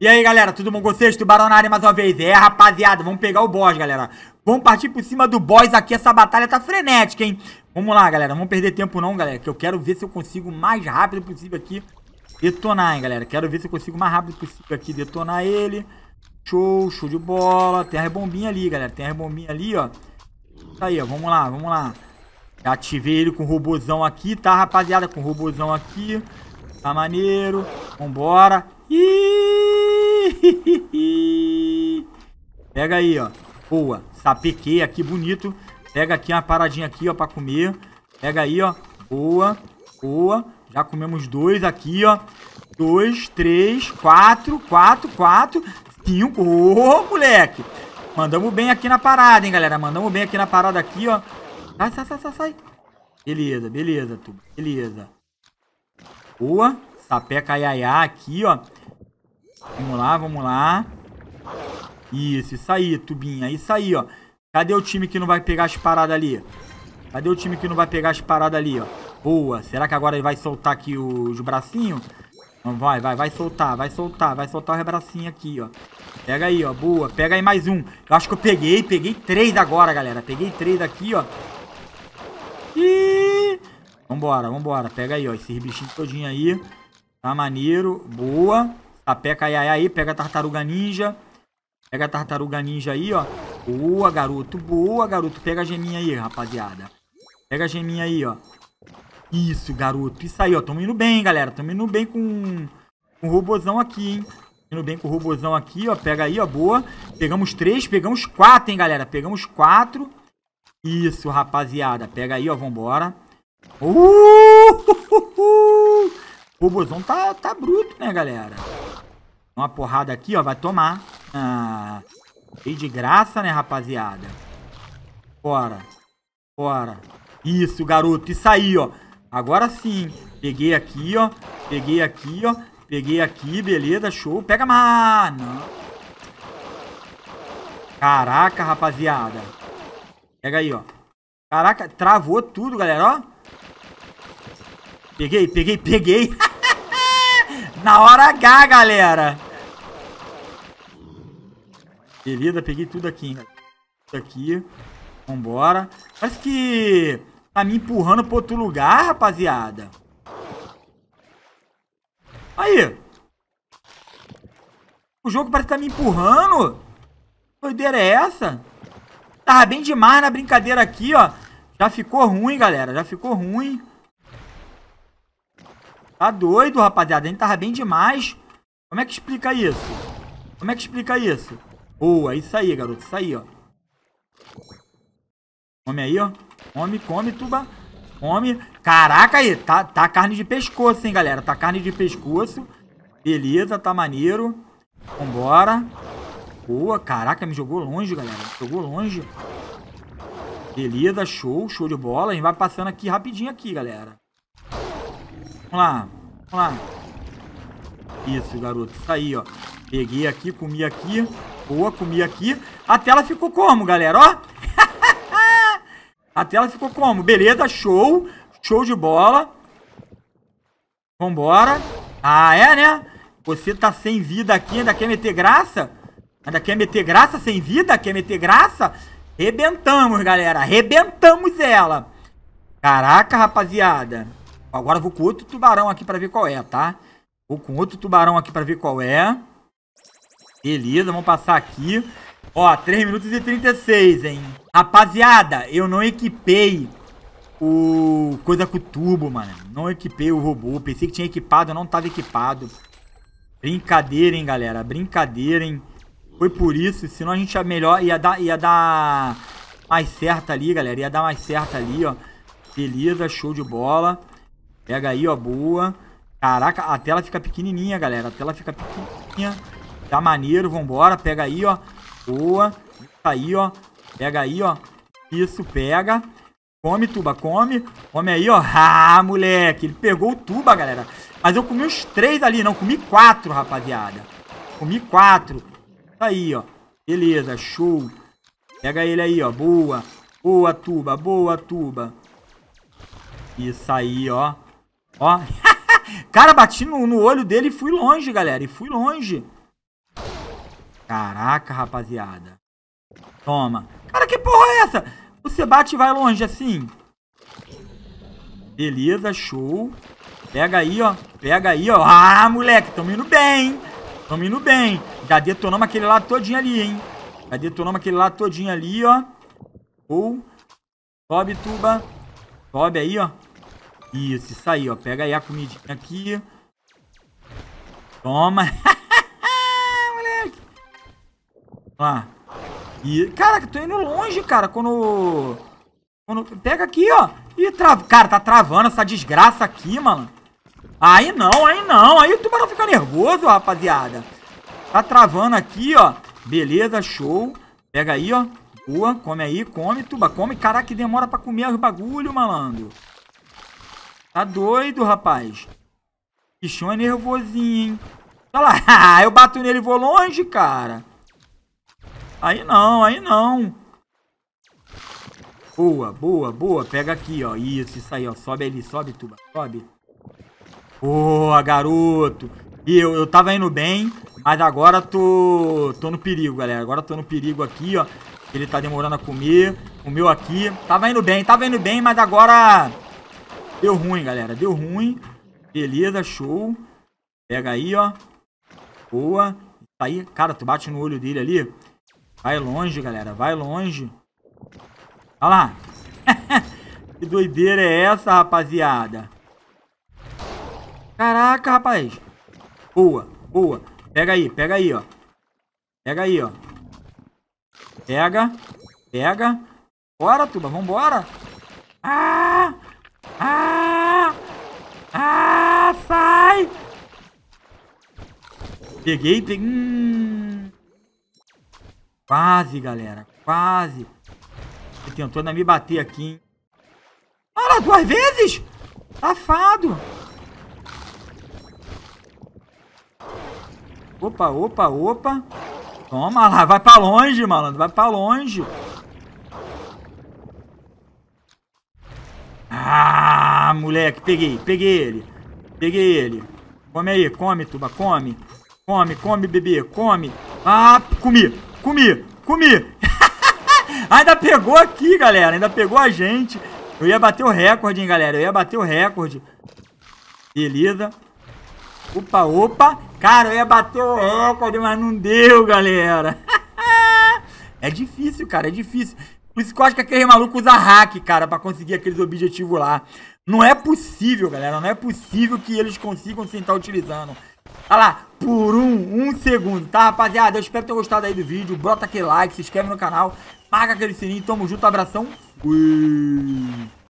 E aí, galera, tudo bom com vocês? Tubarão na área mais uma vez. É, rapaziada, vamos pegar o boss, galera. Vamos partir por cima do boss aqui. Essa batalha tá frenética, hein? Vamos lá, galera. Não vamos perder tempo não, galera. Que eu quero ver se eu consigo o mais rápido possível aqui detonar, hein, galera. Quero ver se eu consigo o mais rápido possível aqui detonar ele. Show, show de bola. Tem a rebombinha ali, galera. Tem a rebombinha ali, ó. aí, ó. Vamos lá, vamos lá. Já ativei ele com o robozão aqui, tá, rapaziada? Com o robozão aqui. Tá maneiro. Vambora. Ih! Pega aí, ó. Boa. Sapequei aqui, bonito. Pega aqui uma paradinha aqui, ó, pra comer. Pega aí, ó. Boa. Boa. Já comemos dois aqui, ó. Dois, três, quatro, quatro, quatro, cinco. Ô, oh, moleque. Mandamos bem aqui na parada, hein, galera. Mandamos bem aqui na parada aqui, ó. Sai, sai, sai, sai, sai. Beleza, beleza, tu. Beleza. Boa. Sapeca iaiá aqui, ó. Vamos lá, vamos lá. Isso, isso aí, tubinha. Isso aí, ó. Cadê o time que não vai pegar as paradas ali? Cadê o time que não vai pegar as paradas ali, ó? Boa. Será que agora ele vai soltar aqui os bracinhos? Não, vai, vai, vai soltar, vai soltar, vai soltar o rebracinho aqui, ó. Pega aí, ó. Boa. Pega aí mais um. Eu acho que eu peguei. Peguei três agora, galera. Peguei três aqui, ó. E... Vambora, vambora. Pega aí, ó. Esses bichinhos todinho aí. Tá maneiro. Boa. Sapeca aí, aí, aí. Pega a tartaruga ninja. Pega a tartaruga ninja aí, ó. Boa, garoto. Boa, garoto. Pega a geminha aí, rapaziada. Pega a geminha aí, ó. Isso, garoto. Isso aí, ó. Tamo indo bem, galera. Tamo indo bem com, com o robozão aqui, hein. Indo bem com o robozão aqui, ó. Pega aí, ó. Boa. Pegamos três. Pegamos quatro, hein, galera. Pegamos quatro. Isso, rapaziada. Pega aí, ó. Vambora. Uh! O robozão tá, tá bruto, né, galera? Uma porrada aqui, ó. Vai tomar. Ah, e de graça, né, rapaziada? Bora. Bora. Isso, garoto. Isso aí, ó. Agora sim. Peguei aqui, ó. Peguei aqui, ó. Peguei aqui. Beleza, show. Pega mais. Caraca, rapaziada. Pega aí, ó. Caraca, travou tudo, galera, ó. Peguei, peguei, peguei. Na hora H, galera. Beleza, peguei tudo aqui, hein? Tudo aqui. Vambora. Parece que tá me empurrando pro outro lugar, rapaziada. Aí. O jogo parece que tá me empurrando. Doideira é essa? Tava bem demais na brincadeira aqui, ó. Já ficou ruim, galera. Já ficou ruim. Tá doido, rapaziada. A gente tava bem demais. Como é que explica isso? Como é que explica isso? Boa, isso aí, garoto. Isso aí, ó. Come aí, ó. Come, come, tuba. Come. Caraca aí, tá, tá carne de pescoço, hein, galera. Tá carne de pescoço. Beleza, tá maneiro. Vambora. Boa, caraca, me jogou longe, galera. Me jogou longe. Beleza, show, show de bola. A gente vai passando aqui rapidinho aqui, galera. Vamos lá, vamos lá. Isso, garoto, isso aí, ó. Peguei aqui, comi aqui. Boa, comi aqui. A tela ficou como, galera? Ó. a tela ficou como? Beleza, show. Show de bola. Vambora. Ah, é, né? Você tá sem vida aqui, ainda quer meter graça? Ainda quer meter graça sem vida? Quer meter graça? Rebentamos, galera. Rebentamos ela. Caraca, rapaziada. Agora vou com outro tubarão aqui pra ver qual é, tá? Vou com outro tubarão aqui pra ver qual é. Beleza, vamos passar aqui. Ó, 3 minutos e 36, hein? Rapaziada, eu não equipei o... Coisa com o turbo, mano. Não equipei o robô. Pensei que tinha equipado, eu não tava equipado. Brincadeira, hein, galera. Brincadeira, hein. Foi por isso. Senão a gente ia melhor... Ia dar, ia dar mais certa ali, galera. Ia dar mais certa ali, ó. Beleza, show de bola. Pega aí, ó. Boa. Caraca, a tela fica pequenininha, galera. A tela fica pequenininha. Tá maneiro, vambora. Pega aí, ó. Boa. Tá aí, ó. Pega aí, ó. Isso, pega. Come, tuba, come. Come aí, ó. Ah, moleque. Ele pegou o tuba, galera. Mas eu comi os três ali. Não, comi quatro, rapaziada. Comi quatro. Tá aí, ó. Beleza, show. Pega ele aí, ó. Boa. Boa, tuba. Boa, tuba. Isso aí, ó. Ó. Cara, bati no, no olho dele e fui longe, galera. E fui longe. Caraca, rapaziada. Toma. Cara, que porra é essa? Você bate e vai longe assim. Beleza, show. Pega aí, ó. Pega aí, ó. Ah, moleque, tamo indo bem. Tamo indo bem. Já detonamos aquele lado todinho ali, hein. Já detonamos aquele lado todinho ali, ó. Ou. Sobe, tuba. Sobe aí, ó. Isso, isso aí, ó. Pega aí a comidinha aqui. Toma. Lá. Ah. E, caraca, tô indo longe, cara, quando... Quando... Pega aqui, ó. Ih, trava... Cara, tá travando essa desgraça aqui, mano. Aí não, aí não. Aí o tubarão fica nervoso, rapaziada. Tá travando aqui, ó. Beleza, show. Pega aí, ó. Boa, come aí, come, tuba, come. Caraca, que demora pra comer os bagulho, malandro. Tá doido, rapaz. Bichão é nervosinho, hein. Olha lá, eu bato nele e vou longe, cara. Aí não, aí não. Boa, boa, boa. Pega aqui, ó. Isso, isso aí, ó. Sobe ali, sobe, Tuba. Sobe. Boa, garoto. E eu, eu tava indo bem, mas agora tô, tô no perigo, galera. Agora tô no perigo aqui, ó. Ele tá demorando a comer. Comeu aqui. Tava indo bem, tava indo bem, mas agora... Deu ruim, galera. Deu ruim. Beleza, show. Pega aí, ó. Boa. Aí, cara, tu bate no olho dele ali. Vai longe, galera. Vai longe. Olha lá. que doideira é essa, rapaziada? Caraca, rapaz. Boa, boa. Pega aí, pega aí, ó. Pega aí, ó. Pega. Pega. Bora, Tuba. Vambora. Ah! Ah! Ah! Sai! Peguei, peguei. Hum. Quase, galera. Quase. Ele tentou me bater aqui, hein? Olha, duas vezes? Safado. Opa, opa, opa. Toma lá, vai pra longe, malandro. Vai pra longe. Ah, moleque. Peguei, peguei ele. Peguei ele. Come aí, come, tuba, come. Come, come, bebê, come. Ah, comi. Comi, comi. ainda pegou aqui, galera. Ainda pegou a gente. Eu ia bater o recorde, hein, galera. Eu ia bater o recorde. Beleza. Opa, opa. Cara, eu ia bater o recorde, mas não deu, galera. é difícil, cara. É difícil. Por isso que eu acho que aquele maluco usa hack, cara, pra conseguir aqueles objetivos lá. Não é possível, galera. Não é possível que eles consigam sem estar utilizando. Olha tá lá por um, um segundo, tá, rapaziada? Eu espero que gostado aí do vídeo. Bota aquele like, se inscreve no canal, marca aquele sininho. Tamo junto, abração. Fui.